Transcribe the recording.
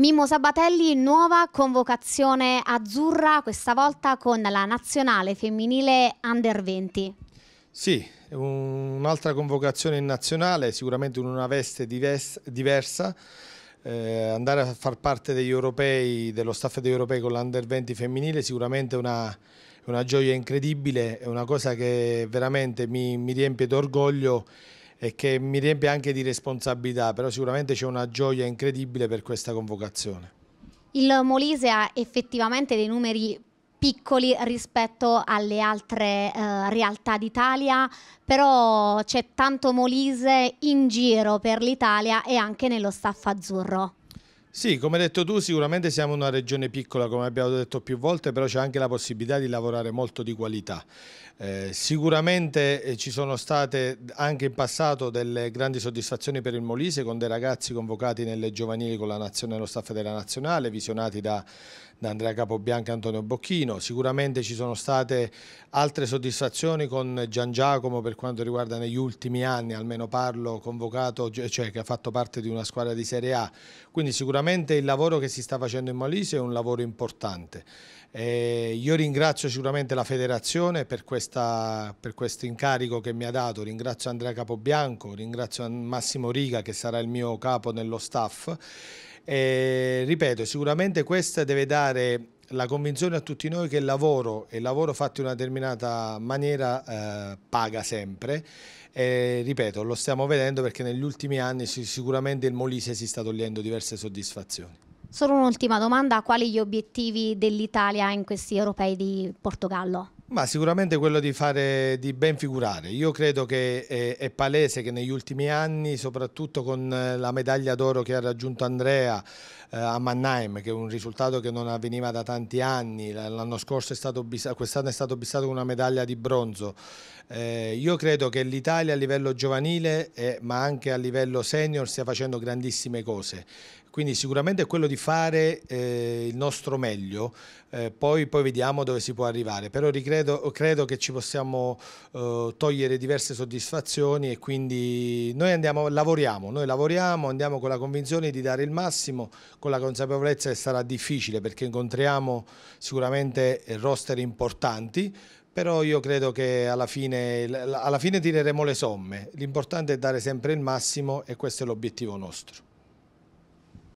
Mimmo Sabatelli, nuova convocazione azzurra, questa volta con la nazionale femminile under 20. Sì, un'altra convocazione in nazionale, sicuramente in una veste diversa. Eh, andare a far parte degli europei, dello staff degli europei con l'under 20 femminile sicuramente è una, una, gioia incredibile, è una cosa che veramente mi, mi riempie d'orgoglio e che mi riempie anche di responsabilità, però sicuramente c'è una gioia incredibile per questa convocazione. Il Molise ha effettivamente dei numeri piccoli rispetto alle altre eh, realtà d'Italia, però c'è tanto Molise in giro per l'Italia e anche nello staff azzurro. Sì, come hai detto tu, sicuramente siamo una regione piccola, come abbiamo detto più volte, però c'è anche la possibilità di lavorare molto di qualità. Eh, sicuramente eh, ci sono state anche in passato delle grandi soddisfazioni per il Molise con dei ragazzi convocati nelle giovanili con la nazione, lo staff della nazionale, visionati da da Andrea Capobianca e Antonio Bocchino. Sicuramente ci sono state altre soddisfazioni con Gian Giacomo per quanto riguarda negli ultimi anni, almeno parlo, convocato, cioè, cioè che ha fatto parte di una squadra di Serie A. Quindi sicuramente il lavoro che si sta facendo in Molise è un lavoro importante. Eh, io ringrazio sicuramente la federazione per, questa, per, questo incarico che mi ha dato, ringrazio Andrea Capobianco, ringrazio Massimo Riga che sarà il mio capo nello staff eh, ripeto, sicuramente questa deve dare la convinzione a tutti noi che il lavoro e il lavoro fatto in una determinata maniera eh, paga sempre. Eh, ripeto, lo stiamo vedendo perché negli ultimi anni sicuramente il Molise si sta togliendo diverse soddisfazioni. Solo un'ultima domanda, quali gli obiettivi dell'Italia in questi europei di Portogallo? Ma sicuramente quello di fare di ben figurare. Io credo che è, eh, è palese che negli ultimi anni, soprattutto con eh, la medaglia d'oro che ha raggiunto Andrea, eh, a Mannheim, che è un risultato che non avveniva da tanti anni, l'anno scorso è stato bissato, quest'anno è stato bissato con una medaglia di bronzo. Eh, io credo che l'Italia a livello giovanile, eh, ma anche a livello senior, stia facendo grandissime cose quindi sicuramente è quello di fare eh, il nostro meglio, eh, poi, poi, vediamo dove si può arrivare, però ricredo, credo che ci possiamo eh, togliere diverse soddisfazioni e quindi noi andiamo, lavoriamo, noi lavoriamo, andiamo con la convinzione di dare il massimo, con la consapevolezza che sarà difficile perché incontriamo sicuramente roster importanti, però io credo che alla fine, alla fine tireremo le somme, l'importante è dare sempre il massimo e questo è l'obiettivo nostro.